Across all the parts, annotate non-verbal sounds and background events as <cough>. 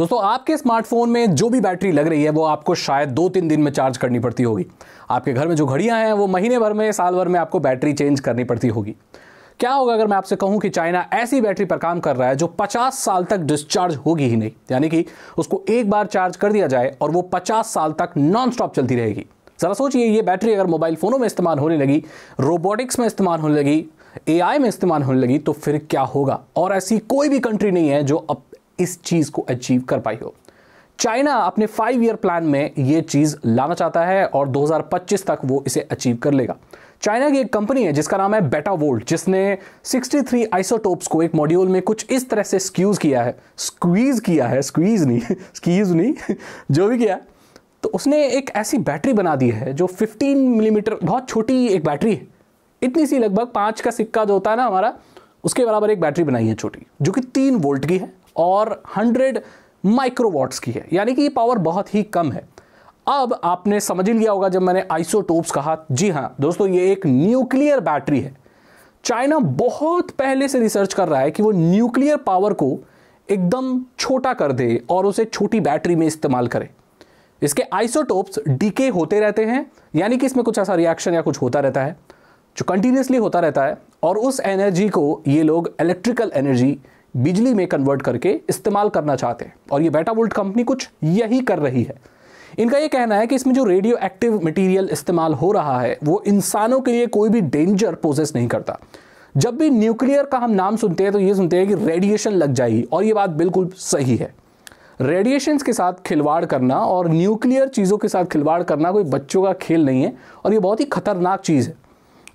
दोस्तों आपके स्मार्टफोन में जो भी बैटरी लग रही है वो आपको शायद दो तीन दिन में चार्ज करनी पड़ती होगी आपके घर में जो घड़ियां हैं वो महीने भर में साल भर में आपको बैटरी चेंज करनी पड़ती होगी क्या होगा अगर मैं आपसे कहूं कि चाइना ऐसी बैटरी पर काम कर रहा है जो 50 साल तक डिस्चार्ज होगी ही नहीं यानी कि उसको एक बार चार्ज कर दिया जाए और वो 50 साल तक नॉन स्टॉप चलती रहेगी जरा सोचिए ये बैटरी अगर मोबाइल फोनों में इस्तेमाल होने लगी रोबोटिक्स में इस्तेमाल होने लगी एआई में इस्तेमाल होने लगी तो फिर क्या होगा और ऐसी कोई भी कंट्री नहीं है जो अब इस चीज़ को अचीव कर पाई हो चाइना अपने फाइव ईयर प्लान में यह चीज़ लाना चाहता है और 2025 तक वो इसे अचीव कर लेगा चाइना की एक कंपनी है जिसका नाम है बेटा वोल्ट जिसने 63 आइसोटोप्स को एक मॉड्यूल में कुछ इस तरह से स्क्यूज किया है स्क्वीज किया है स्क्वीज नहीं स्क्यूज <laughs> नहीं <laughs> जो भी किया तो उसने एक ऐसी बैटरी बना दी है जो 15 मिलीमीटर mm, बहुत छोटी एक बैटरी है इतनी सी लगभग पाँच का सिक्का जो होता है ना हमारा उसके बराबर एक बैटरी बनाई है छोटी जो कि तीन वोल्ट की है और 100 माइक्रोवॉट्स की है यानी कि ये पावर बहुत ही कम है अब आपने समझ ही लिया होगा जब मैंने आइसोटोप्स कहा जी हाँ दोस्तों ये एक न्यूक्लियर बैटरी है चाइना बहुत पहले से रिसर्च कर रहा है कि वो न्यूक्लियर पावर को एकदम छोटा कर दे और उसे छोटी बैटरी में इस्तेमाल करे इसके आइसोटोप्स डीके होते रहते हैं यानी कि इसमें कुछ ऐसा रिएक्शन या कुछ होता रहता है जो कंटिन्यूसली होता रहता है और उस एनर्जी को ये लोग इलेक्ट्रिकल एनर्जी बिजली में कन्वर्ट करके इस्तेमाल करना चाहते हैं और ये बेटा वोल्ट कंपनी कुछ यही कर रही है इनका ये कहना है कि इसमें जो रेडियो एक्टिव मटेरियल इस्तेमाल हो रहा है वो इंसानों के लिए कोई भी डेंजर प्रोसेस नहीं करता जब भी न्यूक्लियर का हम नाम सुनते हैं तो ये सुनते हैं कि रेडिएशन लग जाएगी और ये बात बिल्कुल सही है रेडिएशन के साथ खिलवाड़ करना और न्यूक्लियर चीज़ों के साथ खिलवाड़ करना कोई बच्चों का खेल नहीं है और ये बहुत ही खतरनाक चीज़ है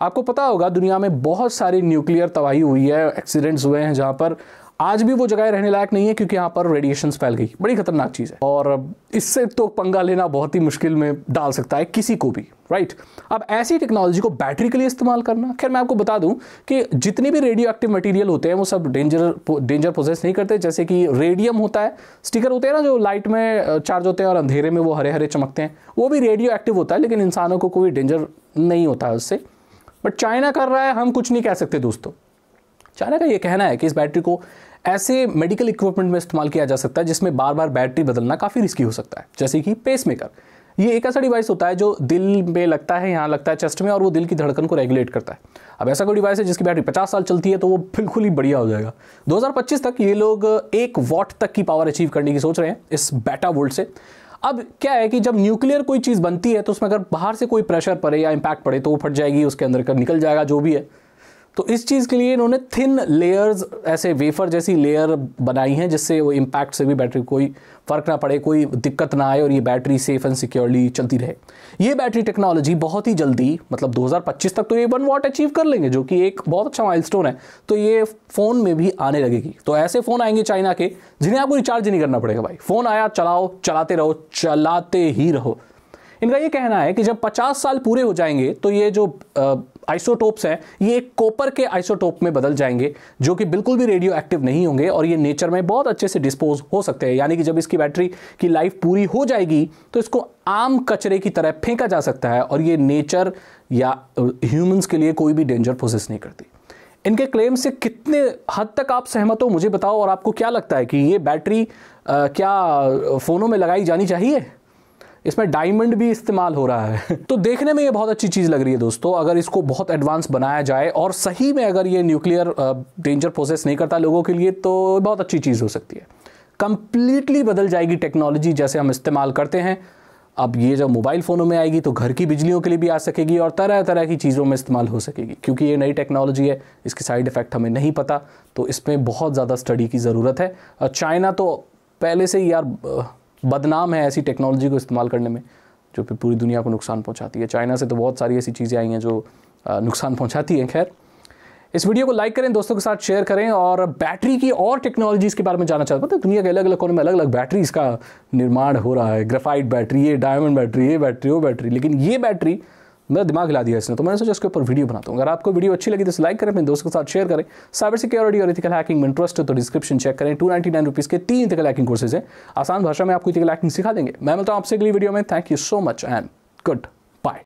आपको पता होगा दुनिया में बहुत सारी न्यूक्लियर तबाही हुई है एक्सीडेंट्स हुए हैं जहाँ पर आज भी वो जगह रहने लायक नहीं है क्योंकि यहाँ पर रेडिएशन फैल गई बड़ी खतरनाक चीज़ है और इससे तो पंगा लेना बहुत ही मुश्किल में डाल सकता है किसी को भी राइट अब ऐसी टेक्नोलॉजी को बैटरी के लिए इस्तेमाल करना खैर मैं आपको बता दूं कि जितने भी रेडियो एक्टिव मटीरियल होते हैं वो सब डेंजर डेंजर प्रोसेस नहीं करते जैसे कि रेडियम होता है स्टिकर होते हैं ना जो लाइट में चार्ज होते हैं और अंधेरे में वो हरे हरे चमकते हैं वो भी रेडियो एक्टिव होता है लेकिन इंसानों को कोई डेंजर नहीं होता है उससे बट चाइना कर रहा है हम कुछ नहीं कह सकते दोस्तों चाइना का ये कहना है कि इस बैटरी को ऐसे मेडिकल इक्विपमेंट में इस्तेमाल किया जा सकता है जिसमें बार बार बैटरी बदलना काफ़ी रिस्की हो सकता है जैसे कि पेसमेकर ये एक ऐसा डिवाइस होता है जो दिल में लगता है यहाँ लगता है चेस्ट में और वो दिल की धड़कन को रेगुलेट करता है अब ऐसा कोई डिवाइस है जिसकी बैटरी 50 साल चलती है तो वो बिल्कुल ही बढ़िया हो जाएगा 2025 तक ये लोग एक वॉट तक की पावर अचीव करने की सोच रहे हैं इस बैटा वोल्ट से अब क्या है कि जब न्यूक्लियर कोई चीज़ बनती है तो उसमें अगर बाहर से कोई प्रेशर पड़े या इम्पैक्ट पड़े तो वो फट जाएगी उसके अंदर निकल जाएगा जो भी है तो इस चीज़ के लिए इन्होंने थिन लेयर्स ऐसे वेफर जैसी लेयर बनाई हैं जिससे वो इम्पैक्ट से भी बैटरी कोई फ़र्क ना पड़े कोई दिक्कत ना आए और ये बैटरी सेफ एंड सिक्योरली चलती रहे ये बैटरी टेक्नोलॉजी बहुत ही जल्दी मतलब 2025 तक तो ये वन वॉट अचीव कर लेंगे जो कि एक बहुत अच्छा माइल है तो ये फ़ोन में भी आने लगेगी तो ऐसे फ़ोन आएंगे चाइना के जिन्हें आपको रिचार्ज नहीं करना पड़ेगा भाई फ़ोन आया चलाओ चलाते रहो चलाते ही रहो इनका ये कहना है कि जब 50 साल पूरे हो जाएंगे तो ये जो आइसोटोप्स हैं ये एक कॉपर के आइसोटोप में बदल जाएंगे जो कि बिल्कुल भी रेडियो एक्टिव नहीं होंगे और ये नेचर में बहुत अच्छे से डिस्पोज हो सकते हैं यानी कि जब इसकी बैटरी की लाइफ पूरी हो जाएगी तो इसको आम कचरे की तरह फेंका जा सकता है और ये नेचर या ह्यूमंस के लिए कोई भी डेंजर प्रोसेस नहीं करती इनके क्लेम से कितने हद तक आप सहमत हो मुझे बताओ और आपको क्या लगता है कि ये बैटरी आ, क्या फ़ोनों में लगाई जानी चाहिए इसमें डायमंड भी इस्तेमाल हो रहा है <laughs> तो देखने में ये बहुत अच्छी चीज़ लग रही है दोस्तों अगर इसको बहुत एडवांस बनाया जाए और सही में अगर ये न्यूक्लियर डेंजर प्रोसेस नहीं करता लोगों के लिए तो बहुत अच्छी चीज़ हो सकती है कंप्लीटली बदल जाएगी टेक्नोलॉजी जैसे हम इस्तेमाल करते हैं अब ये जब मोबाइल फ़ोनों में आएगी तो घर की बिजलियों के लिए भी आ सकेगी और तरह तरह की चीज़ों में इस्तेमाल हो सकेगी क्योंकि ये नई टेक्नोलॉजी है इसके साइड इफ़ेक्ट हमें नहीं पता तो इसमें बहुत ज़्यादा स्टडी की ज़रूरत है चाइना तो पहले से ही यार बदनाम है ऐसी टेक्नोलॉजी को इस्तेमाल करने में जो फिर पूरी दुनिया को नुकसान पहुंचाती है चाइना से तो बहुत सारी ऐसी चीज़ें आई हैं जो नुकसान पहुंचाती हैं खैर इस वीडियो को लाइक करें दोस्तों के साथ शेयर करें और बैटरी की और टेक्नोलॉजीज के बारे में जानना चाहते हैं दुनिया के अलग अलग कोने में अलग अलग बैटरीज का निर्माण हो रहा है ग्रेफाइट बैटरी ये डायमंड बैटरी ये बैटरी वो बैटरी लेकिन ये बैटरी मेरा दिमाग ला दिया इसने तो मैंने सोचा उसके ऊपर वीडियो बनाता हूँ अगर आपको वीडियो अच्छी लगी तो लाइक करें अपने दोस्तों के साथ शेयर करें साइबर सिक्योरिटी और इथिकल हैकिंग में इंटरेस्ट है तो डिस्क्रिप्शन चेक करें टू नाइन्टी नाइन रुपीज़ के तीन इथिकल हैकिंग कोर्सेज हैं आसान भाषा में आपको इथिकल हैकिंग सिखा देंगे मैं मिलता हूँ आपसे अगली वीडियो में thank you so much and good